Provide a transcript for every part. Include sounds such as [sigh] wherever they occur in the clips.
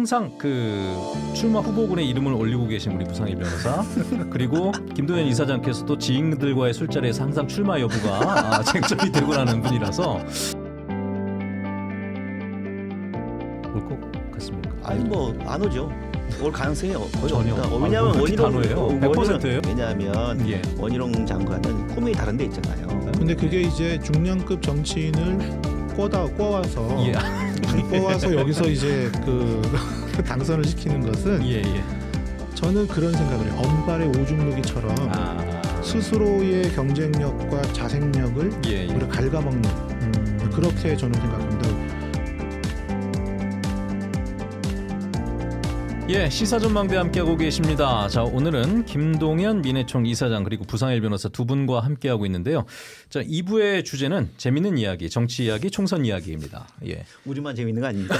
항상 그 출마 후보군의 이름을 올리고 계신 우리 부상희 변호사 그리고 김도현 이사장께서도 지인들과의 술자리에서 항상 출마 여부가 아, [laughs] 쟁점이 되고 나는 분이라서 올 것 같습니까? 아니 뭐안 오죠. 올 가능성이 거의 전혀. 없다. 아, 왜냐하면 원희룡 100%예요. 왜냐하면 예. 원희룡 장관은 꿈이 다른 데 있잖아요. 근데 그게 이제 중량급 정치인을 꼬다 꼬아서 예. 갖고 서 여기서 이제 그, [laughs] 그 당선을 시키는 것은 예, 예. 저는 그런 생각을 해요. 엄발의오줌누기처럼 아. 스스로의 경쟁력과 자생력을 예, 예. 우리가 갉아먹는 음. 그렇게 저는 생각합니다. 예, 시사전망대 함께하고 계십니다. 자, 오늘은 김동현 민해총 이사장 그리고 부상일 변호사 두 분과 함께하고 있는데요. 자, 2부의 주제는 재미있는 이야기, 정치 이야기, 총선 이야기입니다. 예. [laughs] 우리만 재미있는 거 아닙니다.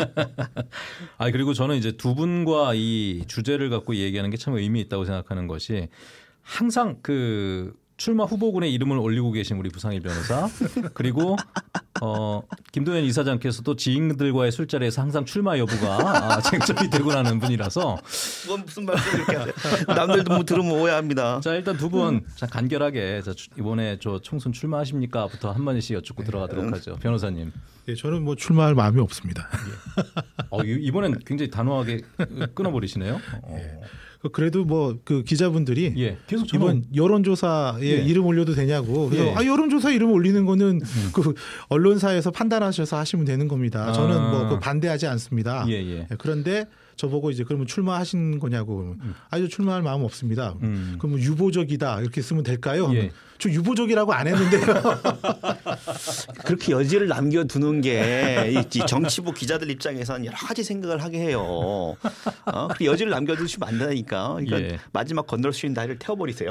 [laughs] 아, 그리고 저는 이제 두 분과 이 주제를 갖고 얘기하는 게 참 의미 있다고 생각하는 것이 항상 그 출마 후보군의 이름을 올리고 계신 우리 부상희 변호사 그리고 어, 김도현 이사장께서도 지인들과의 술자리에서 항상 출마 여부가 아, 쟁점이 되고 나는 분이라서 그건 무슨 말씀을 이렇게 남들도 뭐 들으면 오해합니다. 자 일단 두분 음. 간결하게 자, 이번에 저 총선 출마하십니까부터 한 마디씩 여쭙고 네. 들어가도록 하죠. 변호사님. 예, 저는 뭐 출마할 마음이 없습니다. 예. 어, 이번엔 굉장히 단호하게 끊어버리시네요. 예. 어. 예. 그 그래도 뭐 그 기자분들이 예, 계속 이번 여론조사에 예. 이름 올려도 되냐고 그래서 예. 아 여론조사 이름 올리는 거는 음. 그 언론사에서 판단하셔서 하시면 되는 겁니다. 저는 뭐 아. 뭐그 반대하지 않습니다. 예, 예. 예, 그런데 저보고 이제 그러면 출마하신 거냐고 그러면 음. 아니 출마할 마음 없습니다. 음. 그러면 뭐 유보적이다 이렇게 쓰면 될까요? 예. 저 유보적이라고 안 했는데요. [laughs] 그렇게 여지를 남겨두는 게이 정치부 기자들 입장에선 여러 가지 생각을 하게 해요. 어? 그 여지를 남겨두시면 안되니까 그러니까 예. 마지막 건널 수 있는 다리를 태워버리세요.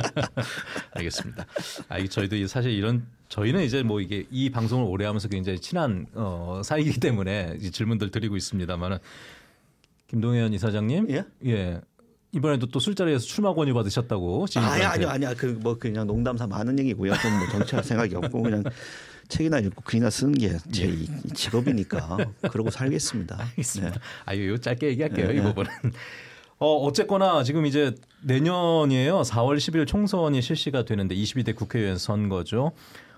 [laughs] 알겠습니다. 아, 이 저희도 사실 이런 저희는 이제 뭐 이게 이 방송을 오래 하면서 굉장히 친한 어, 사이이기 때문에 질문들 드리고 있습니다만은 김동현 이사장님. 예. 예. 이번에도 또 술자리에서 출마 권유 받으셨다고. 아니 예, 아니요 아니야 아, 그뭐 그냥 농담사 많은 얘기고요. 좀뭐 정치할 생각이 없고 그냥 [laughs] 책이나 읽고 글이나 쓰는 게제 예. 직업이니까 그러고 살겠습니다. 알겠습니다. 네. 아유 요 짧게 얘기할게요 네. 이 네. 부분은. 어 어쨌거나 지금 이제 내년이에요. 4월 10일 총선이 실시가 되는데 22대 국회의원 선거죠.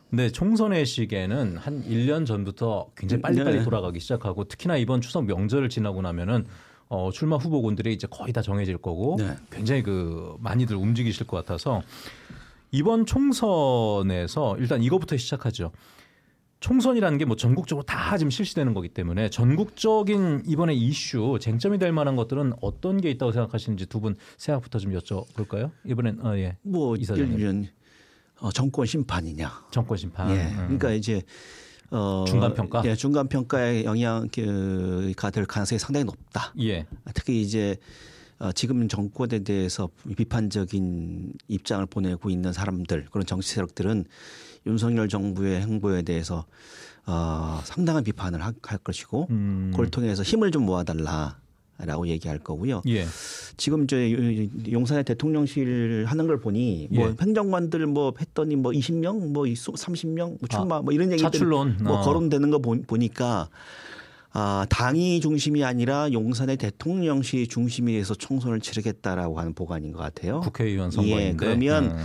근데 총선의 시기에는 한 1년 전부터 굉장히 네. 빨리빨리 네. 돌아가기 시작하고 특히나 이번 추석 명절을 지나고 나면은 어, 출마 후보군들이 이제 거의 다 정해질 거고 네. 굉장히 그 많이들 움직이실 것 같아서 이번 총선에서 일단 이거부터 시작하죠. 총선이라는 게 뭐 전국적으로 다 지금 실시되는 거기 때문에 전국적인 이번에 이슈 쟁점이 될 만한 것들은 어떤 게 있다고 생각하시는지 두 분 생각부터 좀 여쭤볼까요? 이번엔 어, 예. 뭐 이사장님. 예를 들면 어, 정권 심판이냐. 정권 심판. 예. 음. 그러니까 이제 어, 중간 평가, 예, 중간 평가의 영향가 그, 될 가능성이 상당히 높다. 예. 특히 이제 어, 지금 정권에 대해서 비판적인 입장을 보내고 있는 사람들 그런 정치 세력들은 윤석열 정부의 행보에 대해서 어, 상당한 비판을 할 것이고 음. 그걸 통해서 힘을 좀 모아달라 라고 얘기할 거고요. 예. 지금 저 용산의 대통령실 하는 걸 보니 뭐 예. 행정관들 뭐 했더니 뭐 20명, 뭐 30명, 뭐 출마 아, 뭐 이런 얘기들 뭐 어. 거론되는 거 보니까 아, 당이 중심이 아니라 용산의 대통령실 중심이 돼서 총선을 치르겠다라고 하는 보관인 것 같아요. 국회의원 선거인데 예, 그러면 음.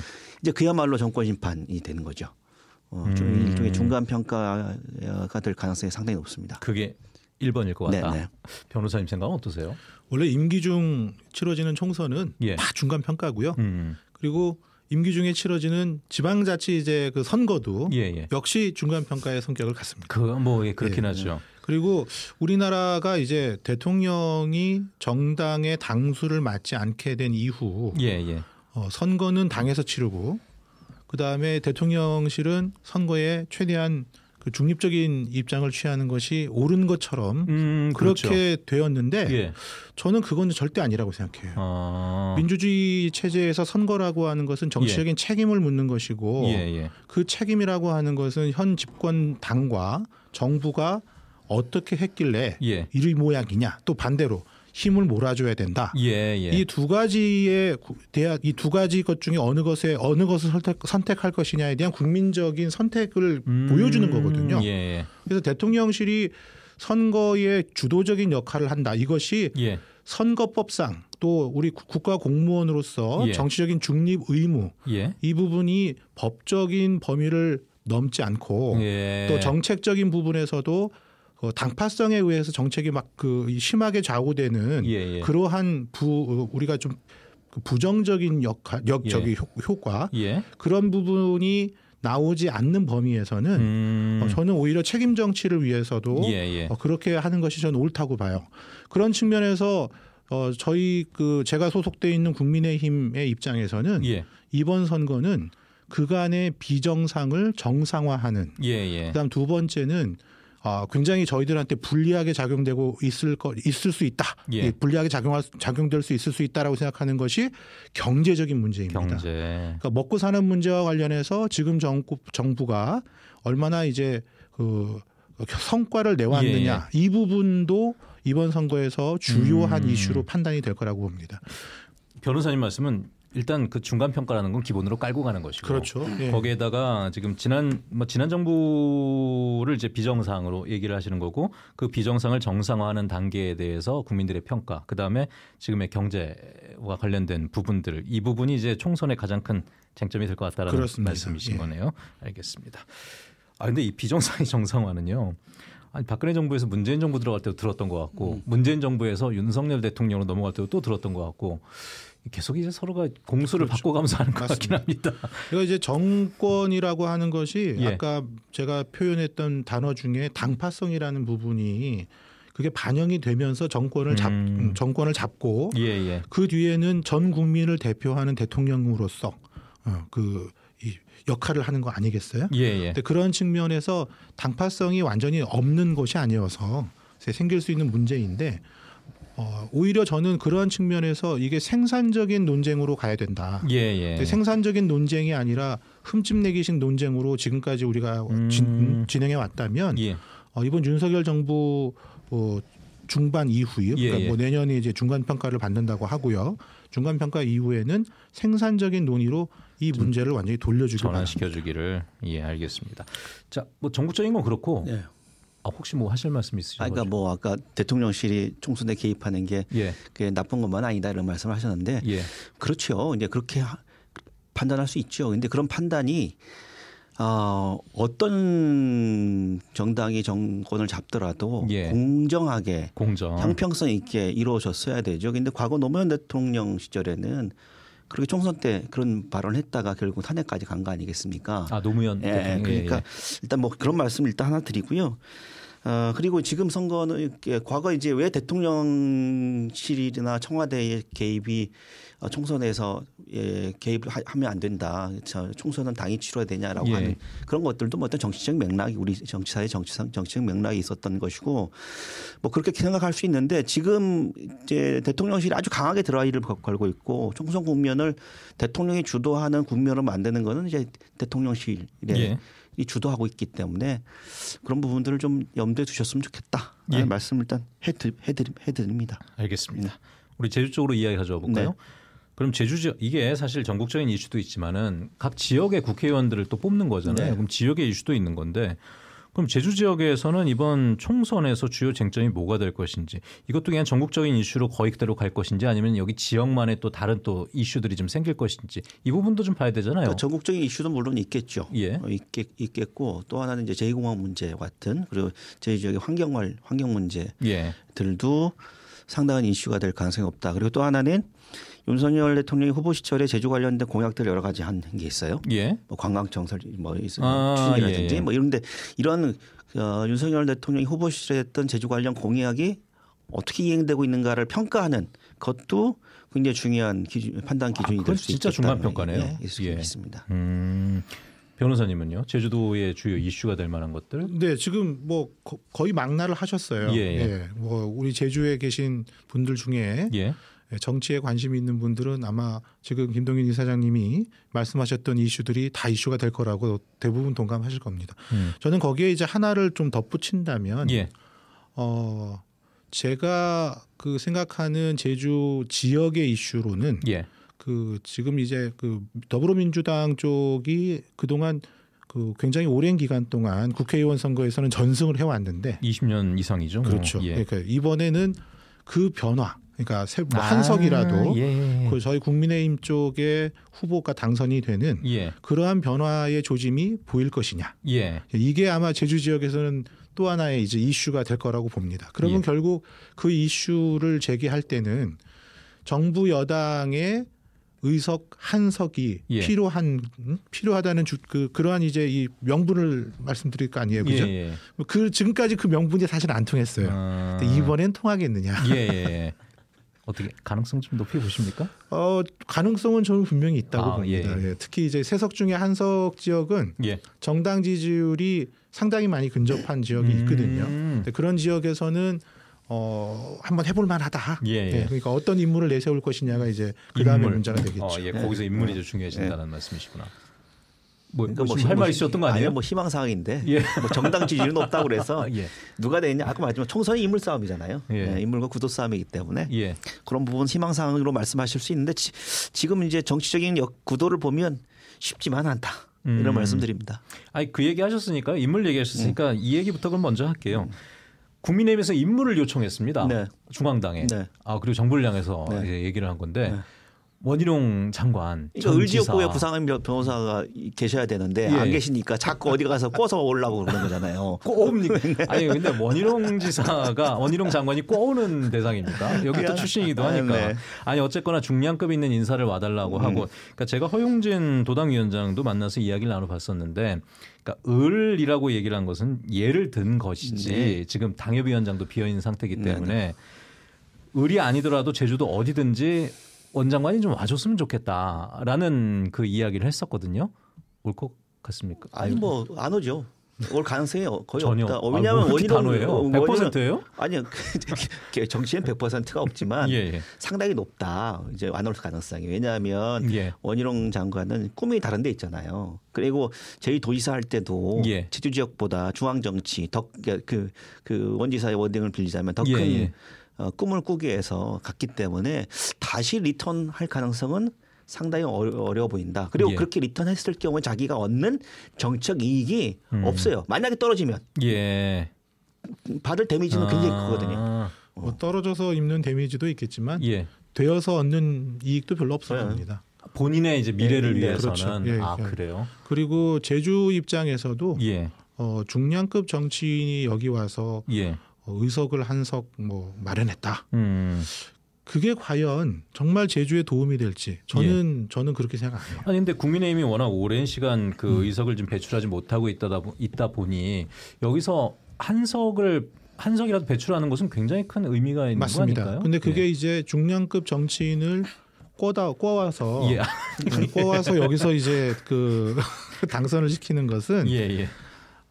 이제 그야말로 정권 심판이 되는 거죠. 어, 좀 음. 일종의 중간 평가가 될 가능성이 상당히 높습니다. 그게 1번일 것 같다. 네네. 네. 변호사님 생각은 어떠세요? 원래 임기 중 치러지는 총선은 예. 다 중간 평가고요. 음. 그리고 임기 중에 치러지는 지방자치제 그 선거도 예예. 예. 역시 중간 평가의 성격을 갖습니다. 그뭐 예, 그렇긴 예, 예, 하죠. 그리고 우리나라가 이제 대통령이 정당의 당수를 맞지 않게 된 이후 예예. 예. 어, 선거는 당에서 치르고 그 다음에 대통령실은 선거에 최대한 그 중립적인 입장을 취하는 것이 옳은 것처럼 음, 그렇죠. 그렇게 되었는데 예. 저는 그건 절대 아니라고 생각해요. 아... 민주주의 체제에서 선거라고 하는 것은 정치적인 예. 책임을 묻는 것이고 예예. 예. 그 책임이라고 하는 것은 현 집권 당과 정부가 어떻게 했길래 예. 이 모양이냐 또 반대로 힘을 몰아줘야 된다. 예, 예. 이두 가지에 대한 이두 가지 것 중에 어느 것에 어느 것을 선택, 할 것이냐에 대한 국민적인 선택을 음, 보여주는 거거든요. 예, 예. 그래서 대통령실이 선거에 주도적인 역할을 한다. 이것이 예. 선거법상 또 우리 국가 공무원으로서 예. 정치적인 중립 의무 예. 이 부분이 법적인 범위를 넘지 않고 예. 또 정책적인 부분에서도 어, 당파성에 의해서 정책이 막 그 심하게 좌우되는 예, 예. 그러한 부 어, 우리가 좀 그 부정적인 역할 역적이 예. 효과 예. 그런 부분이 나오지 않는 범위에서는 음. 어, 저는 오히려 책임 정치를 위해서도 예, 예. 어, 그렇게 하는 것이 저는 옳다고 봐요. 그런 측면에서 어, 저희 그 제가 소속돼 있는 국민의힘의 입장에서는 이번 선거는 그간의 비정상을 정상화하는 그다음 두 번째는 어, 굉장히 저희들한테 불리하게 작용되고 있을 거 있을 수 있다. 예. 불리하게 작용할 작용될 수 있을 수 있다라고 생각하는 것이 경제적인 문제입니다. 경제. 그러니까 먹고 사는 문제와 관련해서 지금 정부 정부가 얼마나 이제 그 성과를 내왔느냐 예. 예. 이 부분도 이번 선거에서 주요한 음. 이슈로 판단이 될 거라고 봅니다. 변호사님 말씀은 일단 그 중간 평가라는 건 기본으로 깔고 가는 것이고 그렇죠. 음. 예. 거기에다가 지금 지난 뭐 지난 정부를 이제 비정상으로 얘기를 하시는 거고 그 비정상을 정상화하는 단계에 대해서 국민들의 평가 그다음에 지금의 경제와 관련된 부분들 이 부분이 이제 총선의 가장 큰 쟁점이 될 것 같다라는 그렇습니다. 말씀이신 예. 거네요. 알겠습니다. 아 근데 이 비정상의 [laughs] 정상화는요. 아니 박근혜 정부에서 문재인 정부 들어갈 때도 들었던 것 같고 음. 문재인 정부에서 윤석열 대통령으로 넘어갈 때도 또 들었던 것 같고 계속 이제 서로가 공수를 그렇죠. 바꿔가면서 하는 것 맞습니다. 같긴 합니다. 그러니까 이제 정권이라고 하는 것이 예. 아까 제가 표현했던 단어 중에 당파성이라는 부분이 그게 반영이 되면서 정권을 잡 음. 정권을 잡고 예, 예. 그 뒤에는 전 국민을 대표하는 대통령으로서 어, 그 역할을 하는 거 아니겠어요? 예, 예, 근데 그런 측면에서 당파성이 완전히 없는 것이 아니어서 생길 수 있는 문제인데 어, 오히려 저는 그러한 측면에서 이게 생산적인 논쟁으로 가야 된다. 예, 예. 생산적인 논쟁이 아니라 흠집내기식 논쟁으로 지금까지 우리가 음. 진, 진행해 왔다면 예. 어, 이번 윤석열 정부 어, 중반 이후요. 예, 그러니까 뭐 예, 뭐 내년에 이제 중간 평가를 받는다고 하고요. 중간 평가 이후에는 생산적인 논의로 이 문제를 완전히 돌려주기를 전환시켜 주기를 예 알겠습니다. 자, 뭐 전국적인 건 그렇고 네. 아, 혹시 뭐 하실 말씀 있으신가요? 아, 그러니까 뭐 아까 대통령실이 총선에 개입하는 게 예. 그게 나쁜 것만 아니다 이런 말씀을 하셨는데 예. 그렇죠. 이제 그렇게 하, 판단할 수 있죠. 근데 그런 판단이 어, 어떤 정당이 정권을 잡더라도 예. 공정하게 공정. 형평성 있게 이루어졌어야 되죠. 근데 과거 노무현 대통령 시절에는 그렇게 총선 때 그런 발언을 했다가 결국 탄핵까지 간 거 아니겠습니까? 아 노무현 예, 예. 대통령. 예, 그러니까 예, 예. 일단 뭐 그런 말씀 일단 하나 드리고요. 어, 그리고 지금 선거는 과거 이제 왜 대통령실이나 청와대의 개입이 어, 총선에서 예, 개입을 하, 하면 안 된다. 저 총선은 당이 치러야 되냐라고 예. 하는 그런 것들도 뭐 어떤 정치적 맥락이 우리 정치사의 정치상 정치적 맥락이 있었던 것이고 뭐 그렇게 생각할 수 있는데 지금 이제 대통령실이 아주 강하게 드라이를 걸고 있고 총선 국면을 대통령이 주도하는 국면으로 만드는 거는 이제 대통령실의 예. 이 주도하고 있기 때문에 그런 부분들을 좀 염두에 두셨으면 좋겠다. 예. 말씀 을 일단 해드, 해드리, 해드립니다. 알겠습니다. 네. 우리 제주 쪽으로 이야기 가져와 볼까요? 네. 그럼 제주 지역 이게 사실 전국적인 이슈도 있지만은 각 지역의 국회의원들을 또 뽑는 거잖아요. 네. 그럼 지역의 이슈도 있는 건데 그럼 제주 지역에서는 이번 총선에서 주요 쟁점이 뭐가 될 것인지 이것도 그냥 전국적인 이슈로 거의 그대로 갈 것인지 아니면 여기 지역만의 또 다른 또 이슈들이 좀 생길 것인지 이 부분도 좀 봐야 되잖아요. 그러니까 전국적인 이슈도 물론 있겠죠. 예. 어, 있겠, 있겠고 또 하나는 이제 제2공항 문제 같은 그리고 제주 지역의 환경을 환경 문제들도 예. 상당한 이슈가 될 가능성이 없다. 그리고 또 하나는 윤석열 대통령이 후보 시절에 제주 관련된 공약들 여러 가지 한 게 있어요. 예. 뭐 관광 정설 뭐 아, 추진이라든지 예, 예. 뭐 이런데 이런 어, 윤석열 대통령이 후보 시절에 했던 제주 관련 공약이 어떻게 이행되고 있는가를 평가하는 것도 굉장히 중요한 기준, 판단 아, 기준이 아, 될수 있다. 진짜 중간 평가네요. 예, 예. 있습니다. 음. 변호사님은요? 제주도의 주요 이슈가 될 만한 것들? 네, 지금 뭐 거, 의망나를 하셨어요. 예, 예. 예, 뭐 우리 제주에 계신 분들 중에 예. 예, 정치에 관심이 있는 분들은 아마 지금 김동인 이사장님이 말씀하셨던 이슈들이 다 이슈가 될 거라고 대부분 동감하실 겁니다. 음. 저는 거기에 이제 하나를 좀 덧붙인다면 예. 어 제가 그 생각하는 제주 지역의 이슈로는 예. 그 지금 이제 그 더불어민주당 쪽이 그동안 그 굉장히 오랜 기간 동안 국회의원 선거에서는 전승을 해왔는데 20년 이상이죠. 그렇죠. 예. 그러니까 이번에는 그 변화 그러니까 뭐 아, 한석이라도 예. 예, 예. 그 저희 국민의힘 쪽에 후보가 당선이 되는 예. 그러한 변화의 조짐이 보일 것이냐. 예. 이게 아마 제주 지역에서는 또 하나의 이제 이슈가 될 거라고 봅니다. 그러면 예. 결국 그 이슈를 제기할 때는 정부 여당의 의석 한 석이 필요한 음? 필요하다는 주, 그 그러한 이제 이 명분을 말씀드릴 거 아니에요, 그죠? 그 지금까지 그 명분이 사실 안 통했어요. 아... 이번엔 통하겠느냐? 어떻게 가능성 좀 높이 보십니까? 어 가능성은 저는 분명히 있다고 아, 봅니다. 예. 예, 특히 이제 세석 중에 한석 지역은 예. 정당 지지율이 상당히 많이 근접한 지역이 음. 있거든요. 음. 그런 지역에서는 어 한번 해볼 만하다. 예, 예. 예, 그러니까 어떤 인물을 내세울 것이냐가 이제 그 다음에 문제가 어, 되겠죠. 어, 예, 네. 거기서 인물이 네. 좀 중요해진다는 네. 말씀이시구나. 뭐, 그러니까 뭐 할말 뭐 있었던 거 아니에요? 아니뭐 희망 사항인데 [laughs] 예. 뭐 정당 지지율은 없다고 그래서 [laughs] 예. 누가 되냐 아까 말했지만 총선이 인물 싸움이잖아요. 예. 예 인물과 구도 싸움이기 때문에 예. 그런 부분 희망 사항으로 말씀하실 수 있는데 지, 금 이제 정치적인 역, 구도를 보면 쉽지만 않다. 음. 이런 말씀드립니다. 아니 그 얘기 하셨으니까 인물 얘기하셨으니까 음. 이 얘기부터 그럼 먼저 할게요. 국민의힘에서 인물을 요청했습니다. 네. 중앙당에. 네. 아 그리고 정부를 향해서 네. 얘기를 한 건데 네. 원희룡 장관. 그러니까 을지역구에 부상한 변호사가 계셔야 되는데 예. 안 계시니까 자꾸 어디 가서 꼬서 오려고 그러는 거잖아요. [laughs] 꼬옵니까? 아니 근데 원희룡 지사가 원희룡 장관이 꼬오는 대상입니까? 여기 또 출신이기도 하니까. 네. 아니 어쨌거나 중량급 있는 인사를 와달라고 음. 하고. 그러니까 제가 허용진 도당위원장도 만나서 이야기를 나눠봤었는데 그러니까 을이라고 얘기를 한 것은 예를 든 것이지 네. 지금 당협위원장도 비어있는 상태이기 네, 때문에 네, 네. 을이 아니더라도 제주도 어디든지 원장관이 좀 와줬으면 좋겠다라는 그 이야기를 했었거든요. 올 것 같습니까? 아니 뭐 안 오죠. 올 가능성이 거의 전혀. 없다. 아, 뭐 왜냐하면 원인은 단호예요? 100%예요? 아니요. [laughs] 정치인 100%가 없지만 [laughs] 예, 예. 상당히 높다. 이제 안올 가능성이. 왜냐하면 예. 원희룡 장관은 꿈이 다른 데 있잖아요. 그리고 저희 도지사 할 때도 예. 제주 지역보다 중앙 정치 덕그그 그 원지사의 원딩을 빌리자면 더큰 예, 예. 어, 꿈을 꾸기 위해서 갔기 때문에 다시 리턴할 가능성은 상당히 어려, 워 보인다. 그리고 예. 그렇게 리턴했을 경우에 자기가 얻는 정책 이익이 음. 없어요. 만약에 떨어지면 예. 받을 데미지는 아. 굉장히 크거든요. 뭐 어. 떨어져서 입는 데미지도 있겠지만 예. 되어서 얻는 이익도 별로 없어 보입니다. 네. 본인의 이제 미래를 예, 예, 위해서는 그렇죠. 예, 아 그래요. 그리고 제주 입장에서도 어, 중량급 정치인이 여기 와서 예. 어, 의석을 한석 뭐 마련했다. 음. 그게 과연 정말 제주에 도움이 될지 저는 예. 저는 그렇게 생각 안 해요. 아니 근데 국민의힘이 워낙 오랜 시간 그 음. 의석을 좀 배출하지 못하고 있다 있다 보니 여기서 한석을 한석이라도 배출하는 것은 굉장히 큰 의미가 있는 맞습니다. 거 아닐까요? 근데 그게 예. 이제 중량급 정치인을 꼬다 꼬아서 예. 네, 꼬아서 여기서 이제 그 [laughs] 당선을 시키는 것은 예, 예.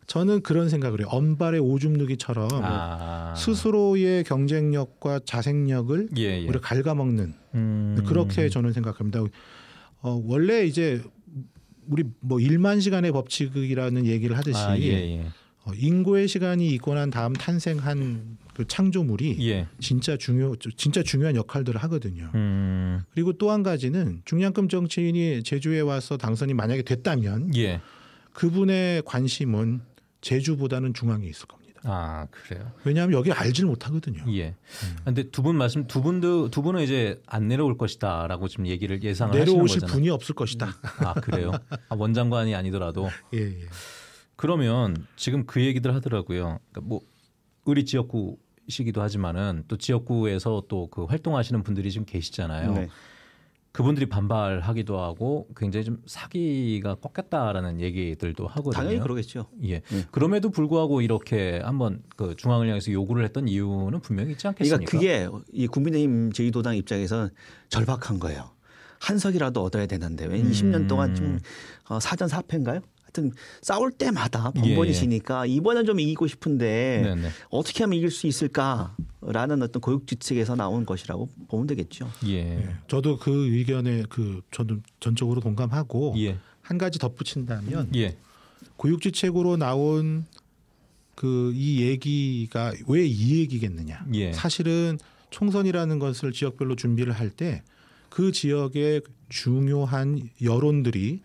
저는 그런 생각을 해요. 언발의 오줌누기처럼 아. 스스로의 경쟁력과 자생력을 예, 예. 우리 갉아먹는 음. 그렇게 저는 생각합니다. 어, 원래 이제 우리 뭐 1만 시간의 법칙이라는 얘기를 하듯이 아, 예, 예, 어, 인고의 시간이 있고 난 다음 탄생한 그 창조물이 예. 진짜 중요 진짜 중요한 역할들을 하거든요. 음. 그리고 또 한 가지는 중량급 정치인이 제주에 와서 당선이 만약에 됐다면 예. 그분의 관심은 제주보다는 중앙에 있을 겁니다. 아 그래요. 왜냐하면 여기 알질 못하거든요. 예. 그런데 음. 두분 말씀 두 분도 두 분은 이제 안 내려올 것이다라고 지금 얘기를 예상을 내 하시는 거잖아요. 분이 없을 것이다. 음. 아 그래요. 아, 원장관이 아니더라도. [laughs] 예, 예. 그러면 지금 그 얘기들 하더라고요. 그러니까 뭐 의리 지역구시기도 하지만은 또 지역구에서 또 그 활동하시는 분들이 지금 계시잖아요. 네. 그분들이 반발하기도 하고 굉장히 좀 사기가 꺾였다라는 얘기들도 하거든요. 당연히 그러겠죠. 예. 네. 그럼에도 불구하고 이렇게 한번 그 중앙을 향해서 요구를 했던 이유는 분명히 있지 않겠습니까? 그러니까 그게 이 국민의힘 제2도당 입장에서는 절박한 거예요. 한석이라도 얻어야 되는데 왜 음. 20년 동안 좀 어, 사전 사패인가요? 하여튼 싸울 때마다 번번이 예, 예. 지니까 이번엔 좀 이기고 싶은데 네네. 네. 어떻게 하면 이길 수 있을까라는 어떤 고육지책에서 나온 것이라고 보면 되겠죠. 예. 예. 저도 그 의견에 그저는 전적으로 동감하고 예. 한 가지 덧붙인다면 예. 고육지책으로 나온 그 이 얘기가 왜 이 얘기겠느냐. 사실은 총선이라는 것을 지역별로 준비를 할 때 그 지역의 중요한 여론들이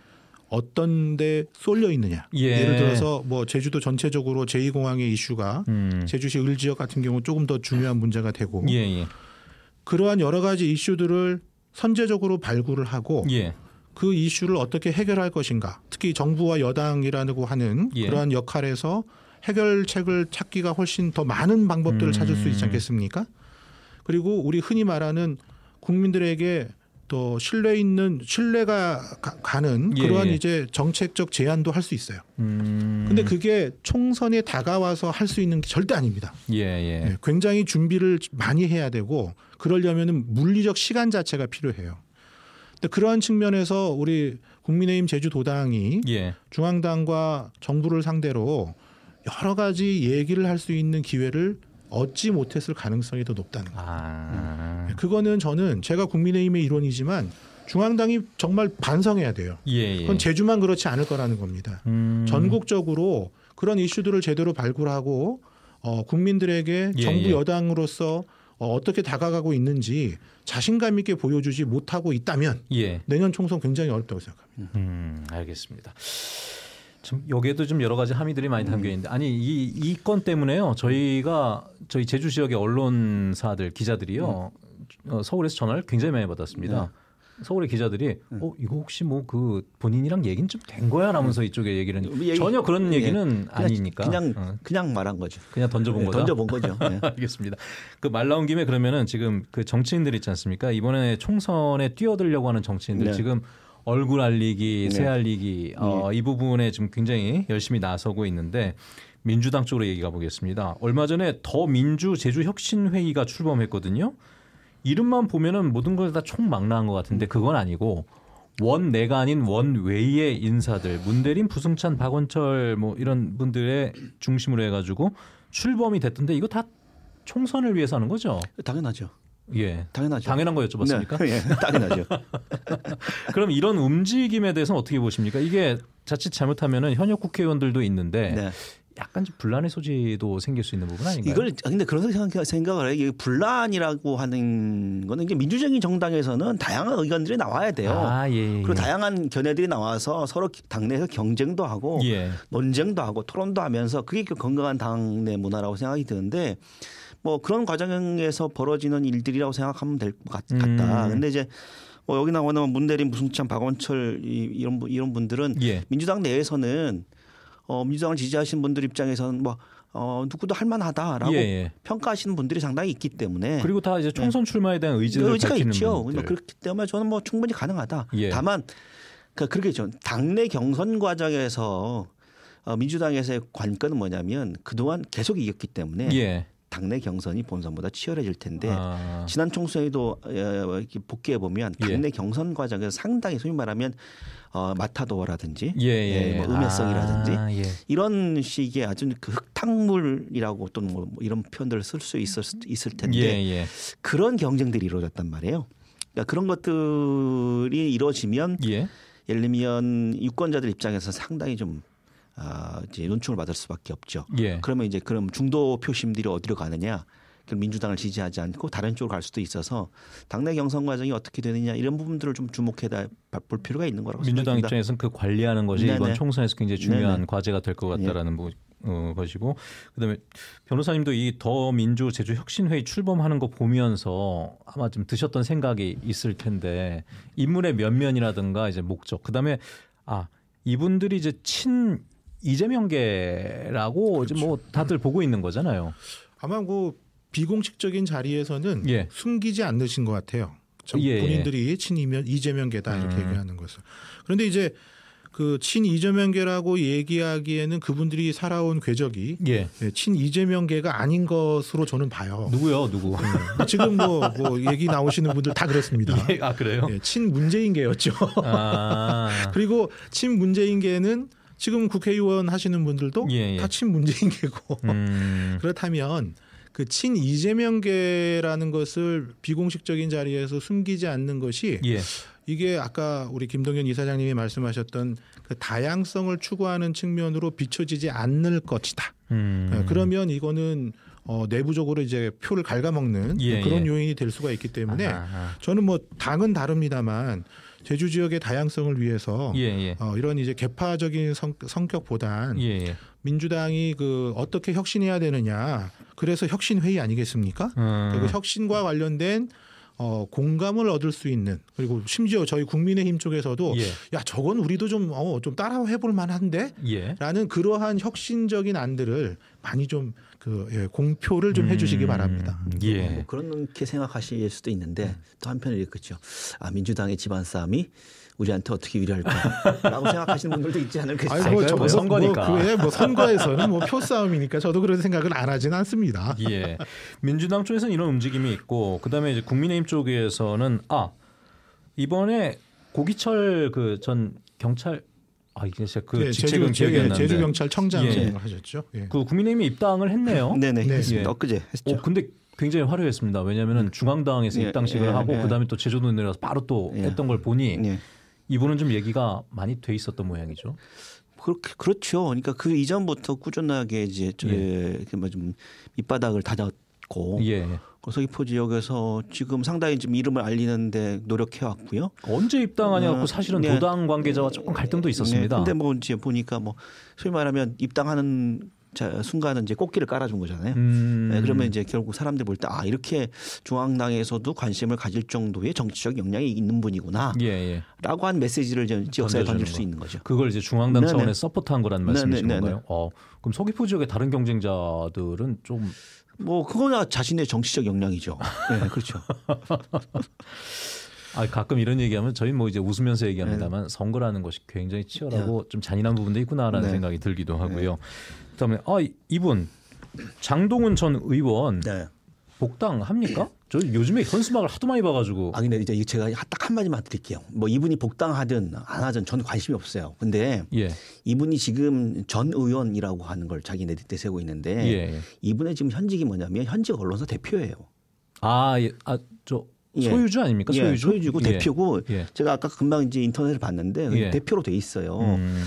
어떤 데 쏠려 있느냐. 예. 를 들어서 뭐 제주도 전체적으로 제2공항의 이슈가 음. 제주시 을 지역 같은 경우 조금 더 중요한 문제가 되고 예예. 예. 그러한 여러 가지 이슈들을 선제적으로 발굴을 하고 예. 그 이슈를 어떻게 해결할 것인가. 특히 정부와 여당이라고 하는 예. 그러한 역할에서 해결책을 찾기가 훨씬 더 많은 방법들을 음. 찾을 수 있지 음. 않겠습니까? 그리고 우리 흔히 말하는 국민들에게 또 신뢰 있는 신뢰가 가, 는 예, 그러한 예. 이제 정책적 제안도할 수 있어요. 음. 근데 그게 총선에 다가와서 할 수 있는 게 절대 아닙니다. 예, 예. 네, 굉장히 준비를 많이 해야 되고 그러려면은 물리적 시간 자체가 필요해요. 그러한 측면에서 우리 국민의힘 제주도당이 예. 중앙당과 정부를 상대로 여러 가지 얘기를 할 수 있는 기회를 얻지 못했을 가능성이 더 높다는 거예요. 아... 음. 그거는 저는 제가 국민의힘의 이론이지만 중앙당이 정말 반성해야 돼요. 예, 예. 그건 제주만 그렇지 않을 거라는 겁니다. 음... 전국적으로 그런 이슈들을 제대로 발굴하고 어, 국민들에게 예, 정부 예. 여당으로서 어, 어떻게 다가가고 있는지 자신감 있게 보여주지 못하고 있다면 예. 내년 총선 굉장히 어렵다고 생각합니다. 음, 알겠습니다. 좀 여기에도 좀 여러 가지 함의들이 많이 음. 담겨 있는데 아니 이 이 건 때문에요. 저희가 저희 제주 지역의 언론사들 기자들이요 음. 어, 서울에서 전화를 굉장히 많이 받았습니다. 네. 서울의 기자들이 응. 네. 어 이거 혹시 뭐 그 본인이랑 얘기는 좀 된 거야 라면서 음. 이쪽에 얘기를 뭐 얘기, 전혀 그런 예. 얘기는 예. 그냥, 아니니까 그냥 어. 그냥 말한 거죠. 그냥 던져본 예, 거다. 던져본 거죠. [laughs] 예. 알겠습니다. 그 말 나온 김에 그러면은 지금 그 정치인들 있지 않습니까? 이번에 총선에 뛰어들려고 하는 정치인들 네. 지금 얼굴 알리기, 네. 새 알리기 어, 예. 이 부분에 지금 굉장히 열심히 나서고 있는데 민주당 쪽으로 얘기 가보겠습니다. 얼마 전에 더 민주 제주 혁신 회의가 출범했거든요. 이름만 보면은 모든 걸 다 총망라한 것 같은데 그건 아니고 원 내가 아닌 원 외의 인사들 문대림, 부승찬, 박원철 뭐 이런 분들의 중심으로 해가지고 출범이 됐던데 이거 다 총선을 위해서 하는 거죠? 당연하죠. 예, 당연하죠. 당연한 거 여쭤봤습니까? 네. [laughs] 예, 당연하죠. [laughs] 그럼 이런 움직임에 대해서는 어떻게 보십니까? 이게 자칫 잘못하면은 현역 국회의원들도 있는데 네. 약간 좀 분란의 소지도 생길 수 있는 부분 아닌가요? 이걸 아, 근데 그런 생각, 생각을 해요. 이게 분란이라고 하는 거는 이게 민주적인 정당에서는 다양한 의견들이 나와야 돼요. 아, 예, 예 그리고 예. 다양한 견해들이 나와서 서로 당내에서 경쟁도 하고 예. 논쟁도 하고 토론도 하면서 그게 그 건강한 당내 문화라고 생각이 드는데 뭐 그런 과정에서 벌어지는 일들이라고 생각하면 될 것 같다. 음. 근데 이제 뭐 여기 나오는 문대림, 무승찬, 박원철 이, 이런 이런 분들은 예. 민주당 내에서는 어, 민주당을 지지하시는 분들 입장에서는 뭐 어, 누구도 할만하다라고 예, 예. 평가하시는 분들이 상당히 있기 때문에 그리고 다 이제 총선 예. 출마에 대한 의지를 의지가 있죠. 분들. 그러니까 그렇기 때문에 저는 뭐 충분히 가능하다. 예. 다만 그 그렇게 좀 당내 경선 과정에서 어, 민주당에서의 관건은 뭐냐면 그동안 계속 이겼기 때문에 예. 당내 경선이 본선보다 치열해질 텐데 아. 지난 총선에도 어, 복귀해 보면 예. 당내 예. 경선 과정에서 상당히 소위 말하면 어, 마타도어라든지 예, 예, 예. 뭐 음해성이라든지 아, 예. 이런 식의 아주 그 흙탕물이라고 또는 뭐, 뭐 이런 표현들을 쓸 수 있을, 있을 텐데 예, 그런 경쟁들이 이루어졌단 말이에요. 그러니까 그런 것들이 이루어지면 예를 들면 유권자들 입장에서 상당히 좀 아, 이제 논총을 받을 수밖에 없죠. 예. 그러면 이제 그럼 중도 표심들이 어디로 가느냐? 그 민주당을 지지하지 않고 다른 쪽으로 갈 수도 있어서 당내 경선 과정이 어떻게 되느냐 이런 부분들을 좀 주목해 다볼 필요가 있는 거라고 민주당 생각합니다. 입장에서 그 관리하는 것이 네네. 이번 총선에서 굉장히 중요한 네네. 과제가 될 것 같다라는 예. 부, 어, 것이고 그다음에 변호사님도 이 더민주 제주 혁신회의 출범하는 거 보면서 아마 좀 드셨던 생각이 있을 텐데 인물의 면면이라든가 이제 목적 그다음에 아 이분들이 이제 친 이재명계라고 뭐 그렇죠. 뭐 다들 음. 보고 있는 거잖아요. 아마 그 비공식적인 자리에서는 예. 숨기지 않으신 것 같아요. 예, 예, 본인들이 친이면 이재명계다 이렇게 음. 얘기하는 것을. 그런데 이제 그 친이재명계라고 얘기하기에는 그분들이 살아온 궤적이 예. 예 친이재명계가 아닌 것으로 저는 봐요. 누구요, 누구? 네, 지금 뭐, 뭐 얘기 나오시는 분들 다 그랬습니다. 예, 아 그래요? 네, 친문재인계였죠. 아. [laughs] 그리고 친문재인계는 지금 국회의원 하시는 분들도 예, 예. 다친 문재인계고 음. [laughs] 그렇다면 그 친 이재명계라는 것을 비공식적인 자리에서 숨기지 않는 것이 예. 이게 아까 우리 김동연 이사장님이 말씀하셨던 그 다양성을 추구하는 측면으로 비춰지지 않을 것이다. 음. 네, 그러면 이거는 어, 내부적으로 이제 표를 갉아먹는 예, 그런 예. 요인이 될 수가 있기 때문에 아하. 저는 뭐 당은 다릅니다만 제주 지역의 다양성을 위해서 예, 예. 어, 이런 이제 개파적인 성, 성격보단 예, 예. 민주당이 그 어떻게 혁신해야 되느냐 그래서 혁신회의 아니겠습니까? 음. 그리고 혁신과 관련된 어, 공감을 얻을 수 있는 그리고 심지어 저희 국민의힘 쪽에서도 예. 야 저건 우리도 좀좀 어, 좀 따라해 볼 만한데라는 예. 그러한 혁신적인 안들을 많이 좀그 예, 공표를 좀 음. 해주시기 바랍니다. 예. 뭐 그렇게 생각하실 수도 있는데 네. 또 한편에 으 그렇죠. 아 민주당의 집안 싸움이 우리한테 어떻게 의뢰할까라고 생각하시는 분들도 있지 않을까 싶요 아이고, 뭐, 뭐 선거니까. 뭐, 그에 뭐 선거에서는 뭐 표싸움이니까 저도 그런 생각을 안 하진 않습니다. 예. 민주당 쪽에서는 이런 움직임이 있고 그다음에 이제 국민의힘 쪽에서는 아 이번에 고기철 그 전 경찰 아 이게 제가 그 예, 직책은 제주, 기억이 안 나는데 제주 경찰청장 예. 하셨죠. 예. 그 국민의힘이 입당을 했네요. [laughs] 네네 네. 했 예. 엊그제 했죠. 어, 근데 굉장히 화려했습니다. 왜냐하면 음. 중앙당에서 예, 입당식을 예, 하고 그다음에 또 제주도 내려서 바로 또 했던 걸 보니 이분은 좀 얘기가 많이 돼 있었던 모양이죠. 그렇게 그렇죠. 그러니까 그 이전부터 꾸준하게 이제 저게 예. 뭐 좀 밑바닥을 다졌고 예. 서귀포 지역에서 지금 상당히 좀 이름을 알리는데 노력해 왔고요. 언제 입당하냐고 음, 사실은 네. 도당 관계자와 조금 갈등도 네. 있었습니다. 네. 근데 뭐 이제 보니까 뭐 소위 말하면 입당하는 자, 순간은 이제 꽃길을 깔아준 거잖아요. 음. 네, 그러면 이제 결국 사람들 볼 때 아 이렇게 중앙당에서도 관심을 가질 정도의 정치적 역량이 있는 분이구나. 예, 예. 라고 한 메시지를 지역사회에 던질 거. 수 있는 거죠. 그걸 이제 중앙당 네네. 차원에 서포트한 거라는 말씀이신 네네. 건가요? 어, 그럼 서귀포 지역의 다른 경쟁자들은 좀 뭐 그거나 자신의 정치적 역량이죠. 네, 그렇죠. [laughs] 아, 가끔 이런 얘기하면 저희 뭐 이제 웃으면서 얘기합니다만 네. 선거라는 것이 굉장히 치열하고 네. 좀 잔인한 부분도 있구나라는 네. 생각이 들기도 네. 하고요. 그다음에 아 이분 장동훈 전 의원 네. 복당 합니까? 저 요즘에 현수막을 하도 많이 봐가지고. 아 근데 이제 제가 딱 한마디만 드릴게요. 뭐 이분이 복당하든 안 하든 저는 관심이 없어요. 근데 예. 이분이 지금 전 의원이라고 하는 걸 자기 내딛대 세고 있는데 예, 예. 이분의 지금 현직이 뭐냐면 현직 언론사 대표예요. 아, 예. 아, 저 예. 소유주 아닙니까? 예. 소유주? 소유주고 예. 대표고 예. 제가 아까 금방 이제 인터넷을 봤는데 예. 대표로 돼 있어요. 음.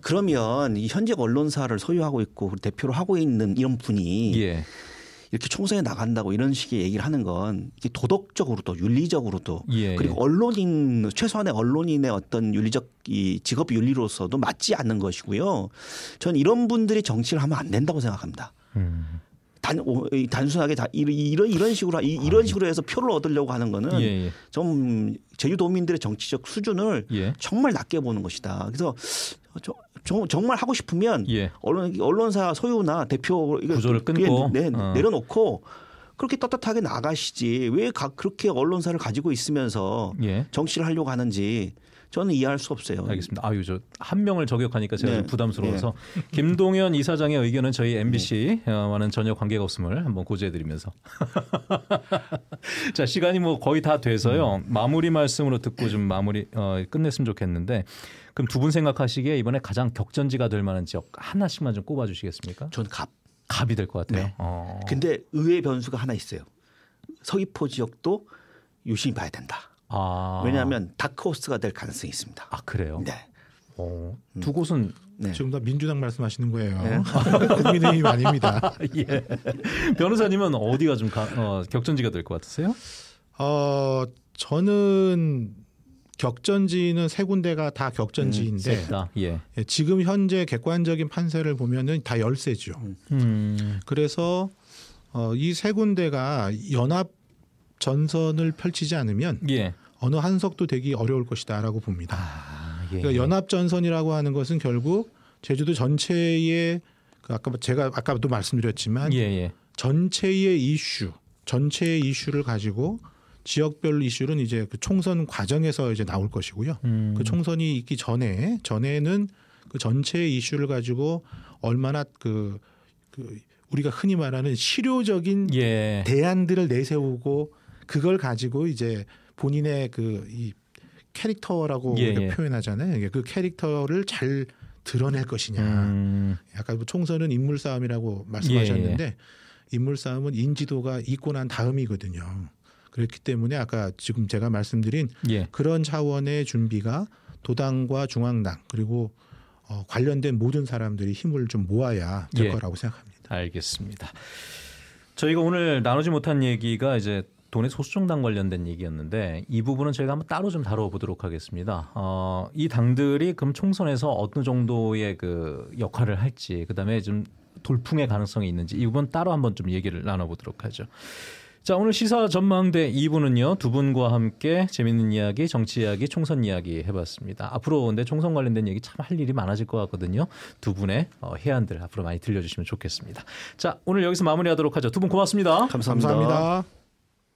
그러면 이 현재 언론사를 소유하고 있고 대표로 하고 있는 이런 분이 이렇게 총선에 나간다고 이런 식의 얘기를 하는 건 이게 도덕적으로도 윤리적으로도 예, 그리고 언론인 최소한의 언론인의 어떤 윤리적 이 직업 윤리로서도 맞지 않는 것이고요. 전 이런 분들이 정치를 하면 안 된다고 생각합니다. 음. 단, 단순하게 다 이런 이런 식으로 이런 아. 식으로 해서 표를 얻으려고 하는 거는 예, 예. 좀 제주도민들의 정치적 수준을 예. 정말 낮게 보는 것이다. 그래서 저, 저, 정말 하고 싶으면 예. 언론 언론사 소유나 대표 구조를 끊고 내, 예, 네, 어. 내려놓고 그렇게 떳떳하게 나가시지 왜 가, 그렇게 언론사를 가지고 있으면서 예. 정치를 하려고 하는지 저는 이해할 수 없어요. 알겠습니다. 아유 저 한 명을 저격하니까 제가 네. 좀 부담스러워서 네. [laughs] 김동현 이사장의 의견은 저희 MBC와는 전혀 관계가 없음을 한번 고지해드리면서 [laughs] 자 시간이 뭐 거의 다 돼서요 음. 마무리 말씀으로 듣고 좀 마무리 어, 끝냈으면 좋겠는데 그럼 두 분 생각하시기에 이번에 가장 격전지가 될 만한 지역 하나씩만 좀 꼽아주시겠습니까? 저는 갑 갑이 될 것 같아요. 네. 어. 근데 의외 변수가 하나 있어요. 서귀포 지역도 유심히 봐야 된다. 아. 왜냐하면 다크호스가 될 가능성이 있습니다. 아 그래요? 네. 어, 음. 두 곳은 네. 지금 다 민주당 말씀하시는 거예요. 네. [laughs] 국민의힘 아닙니다. [laughs] 예. 변호사님은 어디가 좀 가, 어, 격전지가 될 것 같으세요? 어, 저는 격전지는 세 군데가 다 격전지인데 음, 예. 예, 지금 현재 객관적인 판세를 보면은 다 열세죠. 음. 음. 그래서 어, 이세 군데가 연합 전선을 펼치지 않으면 예. 어느 한석도 되기 어려울 것이다라고 봅니다. 아, 예. 그러니까 연합 전선이라고 하는 것은 결국 제주도 전체의 그 아까 제가 아까도 말씀드렸지만 예예. 예. 전체의 이슈, 전체의 이슈를 가지고 지역별 이슈는 이제 그 총선 과정에서 이제 나올 것이고요. 음. 그 총선이 있기 전에 전에는 그 전체의 이슈를 가지고 얼마나 그, 그 우리가 흔히 말하는 실효적인 예. 대안들을 내세우고 그걸 가지고 이제 본인의 그 이 캐릭터라고 예, 예. 표현하잖아요. 그 캐릭터를 잘 드러낼 것이냐. 음. 약간 뭐 총선은 인물 싸움이라고 말씀하셨는데 예, 예, 인물 싸움은 인지도가 있고 난 다음이거든요. 그렇기 때문에 아까 지금 제가 말씀드린 예. 그런 차원의 준비가 도당과 중앙당 그리고 어, 관련된 모든 사람들이 힘을 좀 모아야 될 예. 거라고 생각합니다. 알겠습니다. 저희가 오늘 나누지 못한 얘기가 이제 돈의 소수정당 관련된 얘기였는데 이 부분은 저희가 한번 따로 좀 다뤄보도록 하겠습니다. 어, 이 당들이 그럼 총선에서 어느 정도의 그 역할을 할지 그다음에 좀 돌풍의 가능성이 있는지 이 부분 따로 한번 좀 얘기를 나눠보도록 하죠. 자 오늘 시사 전망대 2부는요 두 분과 함께 재밌는 이야기, 정치 이야기, 총선 이야기 해봤습니다. 앞으로 근데 총선 관련된 얘기 참 할 일이 많아질 것 같거든요. 두 분의 어, 해안들 앞으로 많이 들려주시면 좋겠습니다. 자 오늘 여기서 마무리하도록 하죠. 두 분 고맙습니다. 감사합니다. 감사합니다.